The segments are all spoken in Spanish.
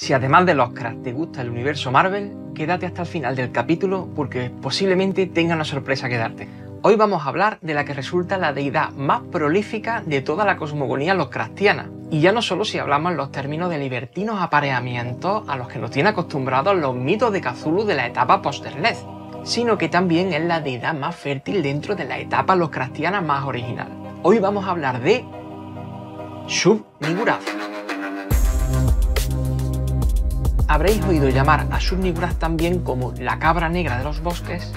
Si además de los te gusta el universo Marvel, quédate hasta el final del capítulo porque posiblemente tenga una sorpresa que darte. Hoy vamos a hablar de la que resulta la deidad más prolífica de toda la cosmogonía loscrastiana. Y ya no solo si hablamos en los términos de libertinos apareamientos a los que nos tiene acostumbrados los mitos de Cthulhu de la etapa post sino que también es la deidad más fértil dentro de la etapa loscrastiana más original. Hoy vamos a hablar de... Shub niggurath habréis oído llamar a Subniguraz también como la cabra negra de los bosques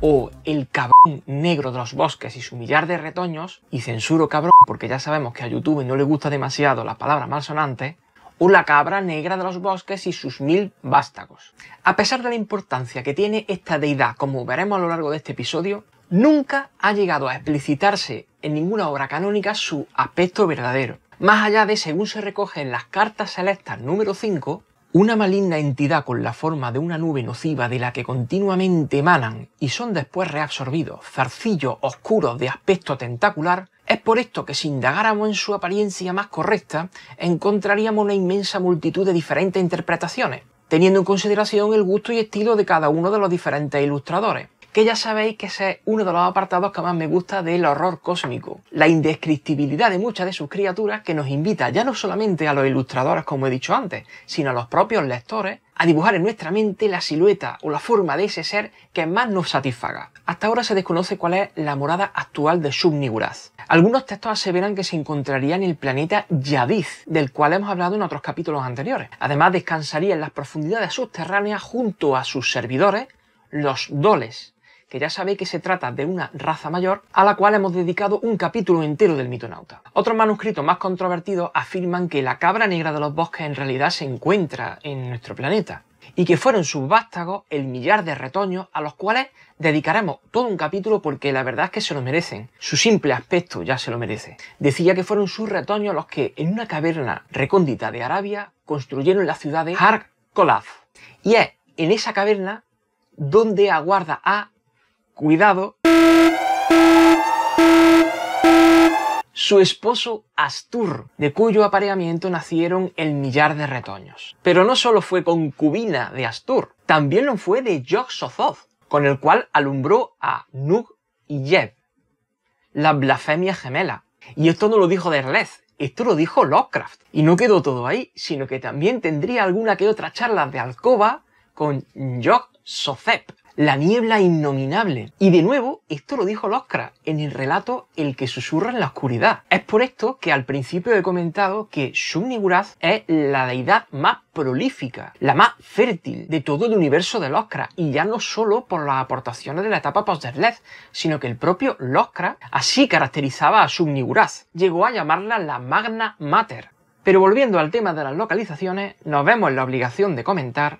o el cabrón negro de los bosques y su millar de retoños, y censuro cabrón porque ya sabemos que a YouTube no le gusta demasiado la palabra malsonante, o la cabra negra de los bosques y sus mil vástagos. A pesar de la importancia que tiene esta deidad, como veremos a lo largo de este episodio, nunca ha llegado a explicitarse en ninguna obra canónica su aspecto verdadero, más allá de según se recoge en las cartas selectas número 5, una maligna entidad con la forma de una nube nociva de la que continuamente emanan y son después reabsorbidos zarcillos oscuros de aspecto tentacular, es por esto que si indagáramos en su apariencia más correcta, encontraríamos una inmensa multitud de diferentes interpretaciones, teniendo en consideración el gusto y estilo de cada uno de los diferentes ilustradores que ya sabéis que ese es uno de los apartados que más me gusta del horror cósmico. La indescriptibilidad de muchas de sus criaturas que nos invita ya no solamente a los ilustradores, como he dicho antes, sino a los propios lectores a dibujar en nuestra mente la silueta o la forma de ese ser que más nos satisfaga. Hasta ahora se desconoce cuál es la morada actual de Subniguraz. Algunos textos aseveran que se encontraría en el planeta Yadiz, del cual hemos hablado en otros capítulos anteriores. Además, descansaría en las profundidades subterráneas junto a sus servidores, los Doles, que ya sabéis que se trata de una raza mayor a la cual hemos dedicado un capítulo entero del mitonauta. Otros manuscritos más controvertidos afirman que la cabra negra de los bosques en realidad se encuentra en nuestro planeta y que fueron sus vástagos el millar de retoños a los cuales dedicaremos todo un capítulo porque la verdad es que se lo merecen. Su simple aspecto ya se lo merece. Decía que fueron sus retoños los que en una caverna recóndita de Arabia construyeron la ciudad de Har Kolaf. Y es en esa caverna donde aguarda a cuidado, su esposo Astur, de cuyo apareamiento nacieron el millar de retoños. Pero no solo fue concubina de Astur, también lo fue de Yog-Sothoth, con el cual alumbró a Nug y Yeb, la blasfemia gemela. Y esto no lo dijo Derleth, esto lo dijo Lovecraft. Y no quedó todo ahí, sino que también tendría alguna que otra charla de alcoba con yog Sozep, la niebla innominable. Y de nuevo, esto lo dijo Lovecraft en el relato El que susurra en la oscuridad. Es por esto que al principio he comentado que Subniguraz es la deidad más prolífica, la más fértil de todo el universo de Lovecraft, y ya no solo por las aportaciones de la etapa post sino que el propio Lovecraft así caracterizaba a Subniguraz. Llegó a llamarla la Magna Mater. Pero volviendo al tema de las localizaciones, nos vemos en la obligación de comentar...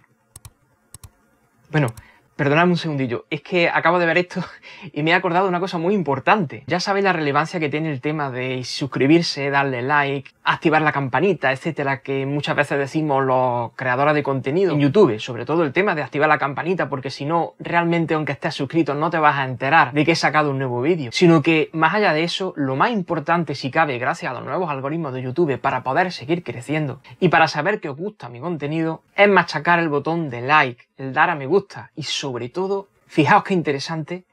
Bueno, Perdonadme un segundillo, es que acabo de ver esto y me he acordado de una cosa muy importante. Ya sabéis la relevancia que tiene el tema de suscribirse, darle like, activar la campanita, etcétera, que muchas veces decimos los creadores de contenido en YouTube, sobre todo el tema de activar la campanita, porque si no, realmente aunque estés suscrito no te vas a enterar de que he sacado un nuevo vídeo, sino que más allá de eso, lo más importante si cabe, gracias a los nuevos algoritmos de YouTube para poder seguir creciendo y para saber que os gusta mi contenido, es machacar el botón de like, el dar a me gusta y sobre todo, fijaos qué interesante,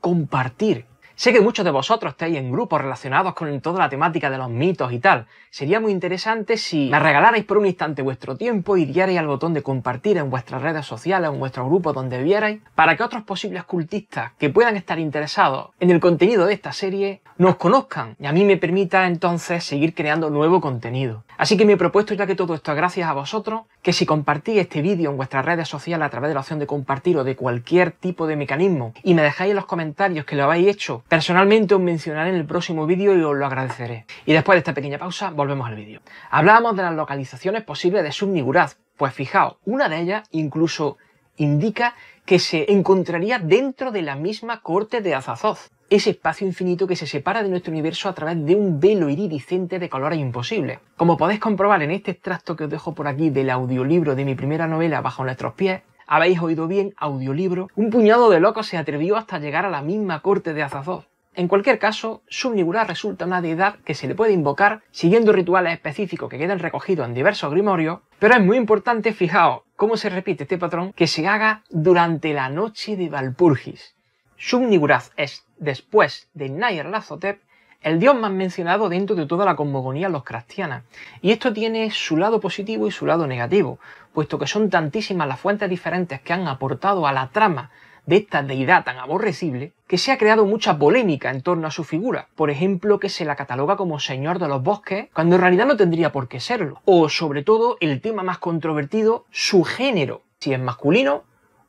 compartir Sé que muchos de vosotros estáis en grupos relacionados con toda la temática de los mitos y tal. Sería muy interesante si me regalarais por un instante vuestro tiempo y dierais al botón de compartir en vuestras redes sociales, o en vuestro grupo donde vierais, para que otros posibles cultistas que puedan estar interesados en el contenido de esta serie nos conozcan y a mí me permita entonces seguir creando nuevo contenido. Así que me he propuesto, ya que todo esto es gracias a vosotros, que si compartís este vídeo en vuestras redes sociales a través de la opción de compartir o de cualquier tipo de mecanismo y me dejáis en los comentarios que lo habéis hecho, personalmente os mencionaré en el próximo vídeo y os lo agradeceré. Y después de esta pequeña pausa, volvemos al vídeo. Hablábamos de las localizaciones posibles de Subniguraz, pues fijaos, una de ellas incluso indica que se encontraría dentro de la misma corte de Azazoz ese espacio infinito que se separa de nuestro universo a través de un velo iridiscente de colores imposibles. Como podéis comprobar en este extracto que os dejo por aquí del audiolibro de mi primera novela Bajo nuestros pies, habéis oído bien, audiolibro, un puñado de locos se atrevió hasta llegar a la misma corte de Azazoth. En cualquier caso, Subnigura resulta una deidad que se le puede invocar siguiendo rituales específicos que quedan recogidos en diversos grimorios, pero es muy importante, fijaos, cómo se repite este patrón, que se haga durante la noche de Valpurgis shub es, después de Náir-Lazotep, el dios más mencionado dentro de toda la cosmogonía los cristianas Y esto tiene su lado positivo y su lado negativo, puesto que son tantísimas las fuentes diferentes que han aportado a la trama de esta deidad tan aborrecible, que se ha creado mucha polémica en torno a su figura. Por ejemplo, que se la cataloga como señor de los bosques, cuando en realidad no tendría por qué serlo. O sobre todo, el tema más controvertido, su género, si es masculino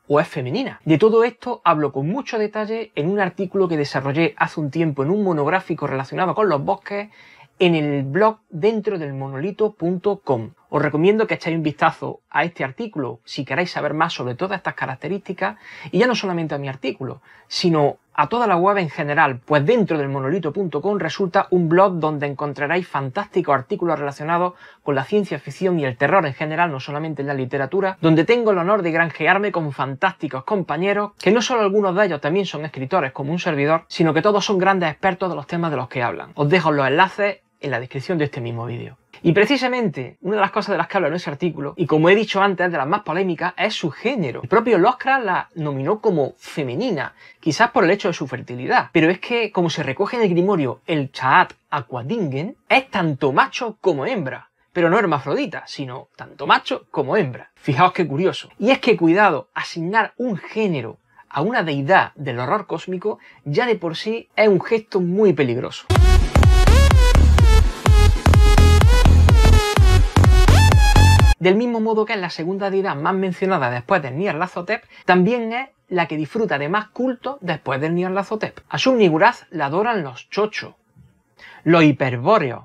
o es femenina. De todo esto hablo con mucho detalle en un artículo que desarrollé hace un tiempo en un monográfico relacionado con los bosques en el blog dentro del Os recomiendo que echéis un vistazo a este artículo si queréis saber más sobre todas estas características y ya no solamente a mi artículo, sino a toda la web en general, pues dentro del monolito.com resulta un blog donde encontraréis fantásticos artículos relacionados con la ciencia ficción y el terror en general, no solamente en la literatura, donde tengo el honor de granjearme con fantásticos compañeros, que no solo algunos de ellos también son escritores como un servidor, sino que todos son grandes expertos de los temas de los que hablan. Os dejo los enlaces en la descripción de este mismo vídeo. Y precisamente, una de las cosas de las que habla en ese artículo, y como he dicho antes, de las más polémicas, es su género. El propio Lovecraft la nominó como femenina, quizás por el hecho de su fertilidad. Pero es que, como se recoge en el grimorio el Chaat Aquadingen, es tanto macho como hembra pero no hermafrodita, sino tanto macho como hembra. Fijaos qué curioso. Y es que, cuidado, asignar un género a una deidad del horror cósmico ya de por sí es un gesto muy peligroso. Del mismo modo que es la segunda deidad más mencionada después del Nyarlathotep, también es la que disfruta de más culto después del Nyarlathotep. A niguraz la adoran los Chocho, los hiperbóreos,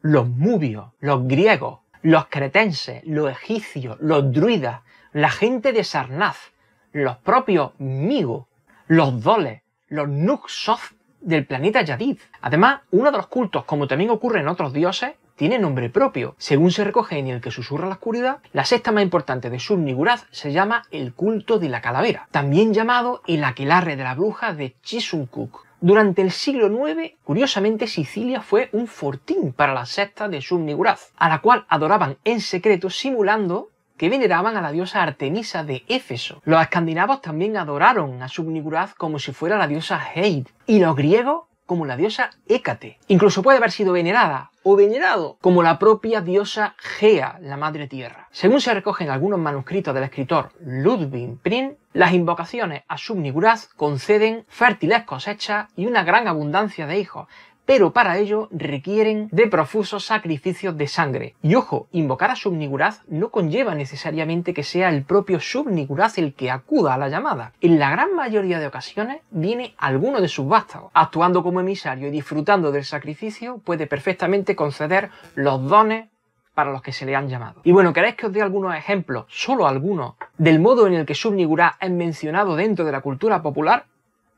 los mubios, los griegos, los cretenses, los egipcios, los druidas, la gente de Sarnaz, los propios migos, los doles, los Nuxoth del planeta Yadid. Además, uno de los cultos, como también ocurre en otros dioses, tiene nombre propio. Según se recoge en El que susurra la oscuridad, la sexta más importante de Subniguraz se llama El culto de la calavera, también llamado El aquelarre de la bruja de Chisunkuk. Durante el siglo IX, curiosamente, Sicilia fue un fortín para la sexta de Subniguraz, a la cual adoraban en secreto simulando que veneraban a la diosa Artemisa de Éfeso. Los escandinavos también adoraron a Subniguraz como si fuera la diosa Heid, y los griegos como la diosa Hécate. Incluso puede haber sido venerada o venerado como la propia diosa Gea, la madre tierra. Según se recogen algunos manuscritos del escritor Ludwig Prin, las invocaciones a Subniguraz conceden fértiles cosechas y una gran abundancia de hijos, pero para ello requieren de profusos sacrificios de sangre. Y ojo, invocar a Subniguraz no conlleva necesariamente que sea el propio Subniguraz el que acuda a la llamada. En la gran mayoría de ocasiones viene alguno de sus vástagos. Actuando como emisario y disfrutando del sacrificio, puede perfectamente conceder los dones para los que se le han llamado. Y bueno, ¿queréis que os dé algunos ejemplos, solo algunos, del modo en el que Subniguraz es mencionado dentro de la cultura popular?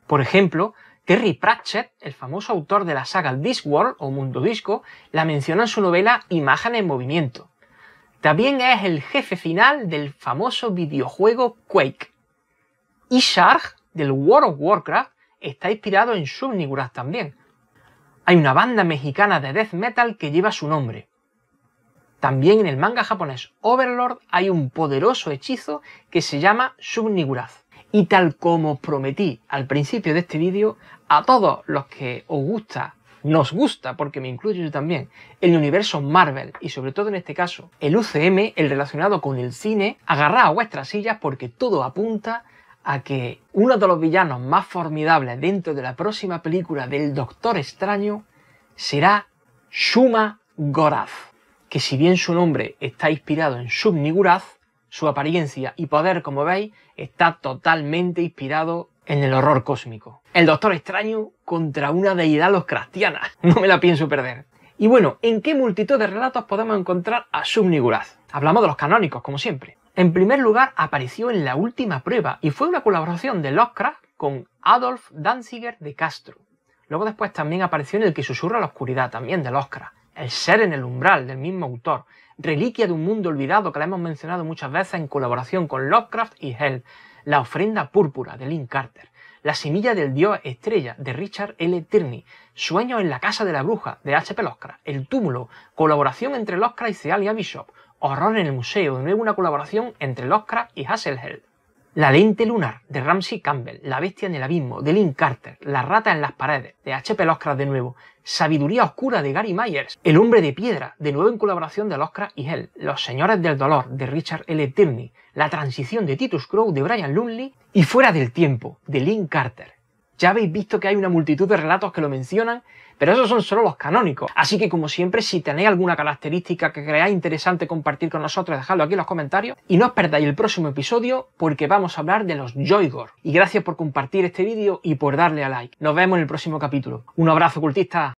Por ejemplo, Terry Pratchett, el famoso autor de la saga Discworld o Mundo Disco, la menciona en su novela Imagen en Movimiento. También es el jefe final del famoso videojuego Quake. Y Shark, del World of Warcraft, está inspirado en Subniguraz también. Hay una banda mexicana de death metal que lleva su nombre. También en el manga japonés Overlord hay un poderoso hechizo que se llama subnigurath y tal como prometí al principio de este vídeo, a todos los que os gusta, nos gusta, porque me incluyo yo también, el universo Marvel y sobre todo en este caso el UCM, el relacionado con el cine, agarrad a vuestras sillas porque todo apunta a que uno de los villanos más formidables dentro de la próxima película del Doctor Extraño será Shuma Gorath, que si bien su nombre está inspirado en Shub su apariencia y poder, como veis, está totalmente inspirado en el horror cósmico. El Doctor Extraño contra una deidad los No me la pienso perder. Y bueno, ¿en qué multitud de relatos podemos encontrar a Subniguraz? Hablamos de los canónicos, como siempre. En primer lugar, apareció en la última prueba y fue una colaboración de Lovecraft con Adolf Danziger de Castro. Luego después también apareció en El que susurra la oscuridad, también de Lovecraft. El ser en el umbral del mismo autor, Reliquia de un mundo olvidado que la hemos mencionado muchas veces en colaboración con Lovecraft y Hell, La ofrenda púrpura de Lynn Carter, La semilla del dios estrella de Richard L. Tierney, Sueños en la casa de la bruja de H.P. Lovecraft, El túmulo, colaboración entre Lovecraft y y Bishop, Horror en el museo, de nuevo una colaboración entre Lovecraft y Hassel la lente lunar de Ramsey Campbell, La bestia en el abismo de Lynn Carter, La rata en las paredes de H.P. Lovecraft de nuevo, Sabiduría oscura de Gary Myers, El hombre de piedra, de nuevo en colaboración de Oscar y Hell, Los señores del dolor de Richard L. Tierney, La transición de Titus Crow de Brian Lumley y Fuera del tiempo de Lynn Carter. Ya habéis visto que hay una multitud de relatos que lo mencionan, pero esos son solo los canónicos. Así que como siempre, si tenéis alguna característica que creáis interesante compartir con nosotros, dejadlo aquí en los comentarios. Y no os perdáis el próximo episodio porque vamos a hablar de los Joygor. Y gracias por compartir este vídeo y por darle a like. Nos vemos en el próximo capítulo. Un abrazo cultista.